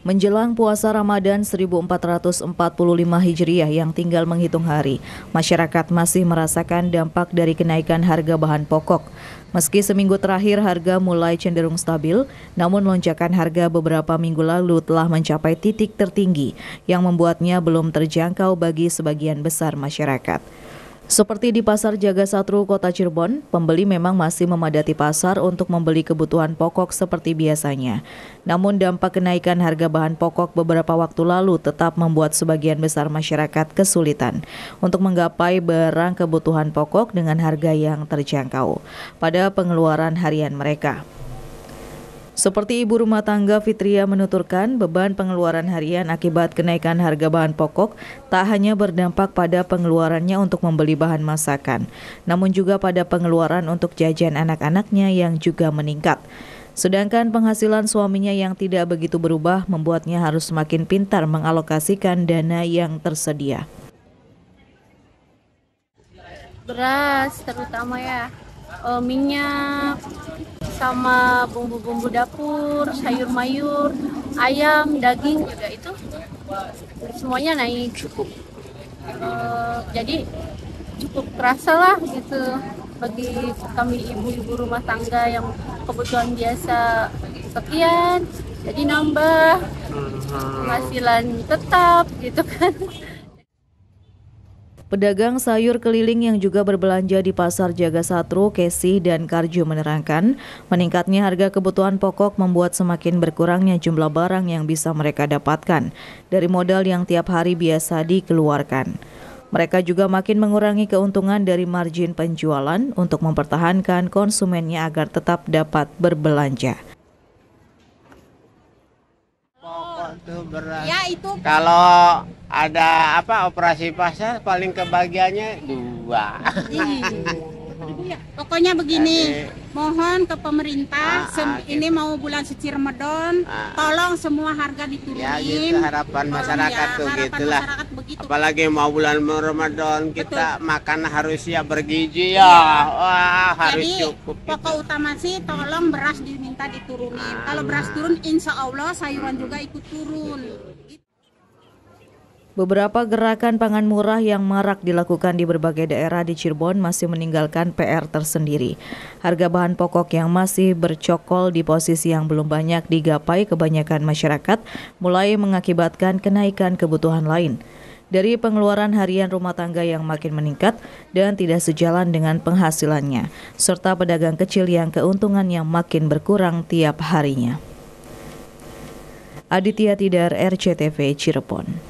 Menjelang puasa Ramadan 1445 Hijriah yang tinggal menghitung hari, masyarakat masih merasakan dampak dari kenaikan harga bahan pokok. Meski seminggu terakhir harga mulai cenderung stabil, namun lonjakan harga beberapa minggu lalu telah mencapai titik tertinggi yang membuatnya belum terjangkau bagi sebagian besar masyarakat. Seperti di Pasar Jaga Satru Kota Cirebon, pembeli memang masih memadati pasar untuk membeli kebutuhan pokok seperti biasanya. Namun dampak kenaikan harga bahan pokok beberapa waktu lalu tetap membuat sebagian besar masyarakat kesulitan untuk menggapai barang kebutuhan pokok dengan harga yang terjangkau pada pengeluaran harian mereka. Seperti ibu rumah tangga Fitria menuturkan, beban pengeluaran harian akibat kenaikan harga bahan pokok tak hanya berdampak pada pengeluarannya untuk membeli bahan masakan, namun juga pada pengeluaran untuk jajan anak-anaknya yang juga meningkat. Sedangkan penghasilan suaminya yang tidak begitu berubah membuatnya harus semakin pintar mengalokasikan dana yang tersedia. Beras terutama ya, eh, minyak, sama bumbu-bumbu dapur, sayur mayur, ayam, daging juga itu semuanya naik cukup. Uh, jadi cukup terasa lah gitu bagi kami ibu-ibu rumah tangga yang kebutuhan biasa sekian jadi nambah hmm. penghasilan tetap gitu kan Pedagang sayur keliling yang juga berbelanja di Pasar Jaga Satru, Kesih, dan Karjo menerangkan, meningkatnya harga kebutuhan pokok membuat semakin berkurangnya jumlah barang yang bisa mereka dapatkan dari modal yang tiap hari biasa dikeluarkan. Mereka juga makin mengurangi keuntungan dari margin penjualan untuk mempertahankan konsumennya agar tetap dapat berbelanja. itu berat. Ya itu. Kalau ada apa operasi pasar paling kebagiannya dua. Iya, pokoknya begini, Jadi, mohon ke pemerintah, ah, ah, gitu. ini mau bulan suci Ramadan, ah, tolong semua harga diturunin. Ya, gitu, harapan masyarakat ya, tuh gitulah. Masyarakat gitu. Apalagi mau bulan Ramadan kita Betul. makan harus siap bergizi ya. Iya. Wah, harus Jadi, cukup. Gitu. Pokok utama sih tolong beras diminta diturunin. Ah. Kalau beras turun insya Allah sayuran juga ikut turun. Beberapa gerakan pangan murah yang marak dilakukan di berbagai daerah di Cirebon masih meninggalkan PR tersendiri. Harga bahan pokok yang masih bercokol di posisi yang belum banyak digapai kebanyakan masyarakat mulai mengakibatkan kenaikan kebutuhan lain dari pengeluaran harian rumah tangga yang makin meningkat dan tidak sejalan dengan penghasilannya, serta pedagang kecil yang keuntungan yang makin berkurang tiap harinya. Aditya Tidar RCTV Cirebon